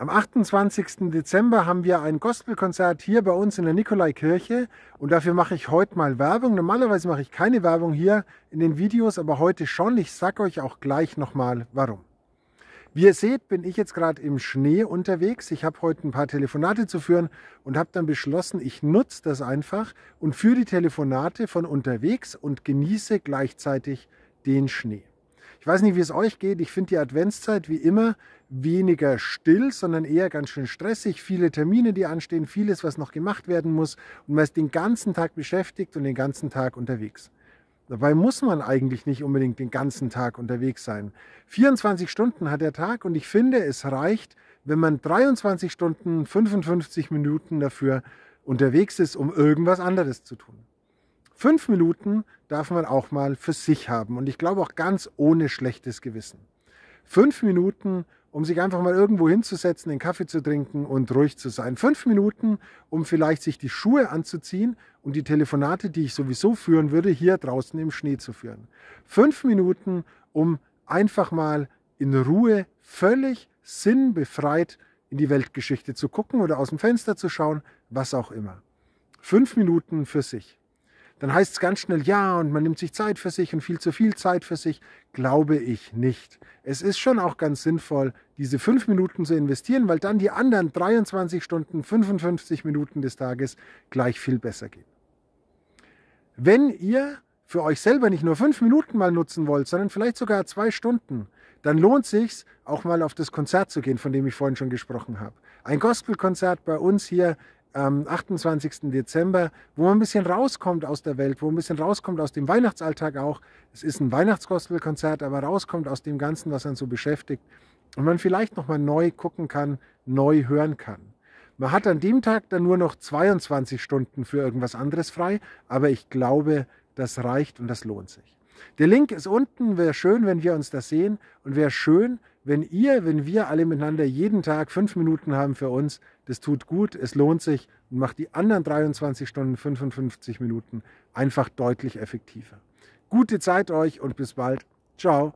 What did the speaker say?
Am 28. Dezember haben wir ein Gospelkonzert hier bei uns in der Nikolaikirche und dafür mache ich heute mal Werbung. Normalerweise mache ich keine Werbung hier in den Videos, aber heute schon. Ich sage euch auch gleich nochmal warum. Wie ihr seht, bin ich jetzt gerade im Schnee unterwegs. Ich habe heute ein paar Telefonate zu führen und habe dann beschlossen, ich nutze das einfach und führe die Telefonate von unterwegs und genieße gleichzeitig den Schnee. Ich weiß nicht, wie es euch geht. Ich finde die Adventszeit wie immer weniger still, sondern eher ganz schön stressig. Viele Termine, die anstehen, vieles, was noch gemacht werden muss. Und man ist den ganzen Tag beschäftigt und den ganzen Tag unterwegs. Dabei muss man eigentlich nicht unbedingt den ganzen Tag unterwegs sein. 24 Stunden hat der Tag und ich finde, es reicht, wenn man 23 Stunden 55 Minuten dafür unterwegs ist, um irgendwas anderes zu tun fünf Minuten darf man auch mal für sich haben. Und ich glaube auch ganz ohne schlechtes Gewissen. Fünf Minuten, um sich einfach mal irgendwo hinzusetzen, den Kaffee zu trinken und ruhig zu sein. Fünf Minuten, um vielleicht sich die Schuhe anzuziehen und die Telefonate, die ich sowieso führen würde, hier draußen im Schnee zu führen. Fünf Minuten, um einfach mal in Ruhe völlig sinnbefreit in die Weltgeschichte zu gucken oder aus dem Fenster zu schauen, was auch immer. Fünf Minuten für sich dann heißt es ganz schnell ja und man nimmt sich Zeit für sich und viel zu viel Zeit für sich. Glaube ich nicht. Es ist schon auch ganz sinnvoll, diese fünf Minuten zu investieren, weil dann die anderen 23 Stunden, 55 Minuten des Tages gleich viel besser gehen. Wenn ihr für euch selber nicht nur fünf Minuten mal nutzen wollt, sondern vielleicht sogar zwei Stunden, dann lohnt sich's, auch mal auf das Konzert zu gehen, von dem ich vorhin schon gesprochen habe. Ein Gospelkonzert bei uns hier am 28. Dezember, wo man ein bisschen rauskommt aus der Welt, wo ein bisschen rauskommt aus dem Weihnachtsalltag auch. Es ist ein Weihnachtsgospelkonzert, aber rauskommt aus dem Ganzen, was einen so beschäftigt und man vielleicht nochmal neu gucken kann, neu hören kann. Man hat an dem Tag dann nur noch 22 Stunden für irgendwas anderes frei, aber ich glaube, das reicht und das lohnt sich. Der Link ist unten, wäre schön, wenn wir uns das sehen und wäre schön, wenn ihr, wenn wir alle miteinander jeden Tag fünf Minuten haben für uns, das tut gut, es lohnt sich und macht die anderen 23 Stunden 55 Minuten einfach deutlich effektiver. Gute Zeit euch und bis bald. Ciao.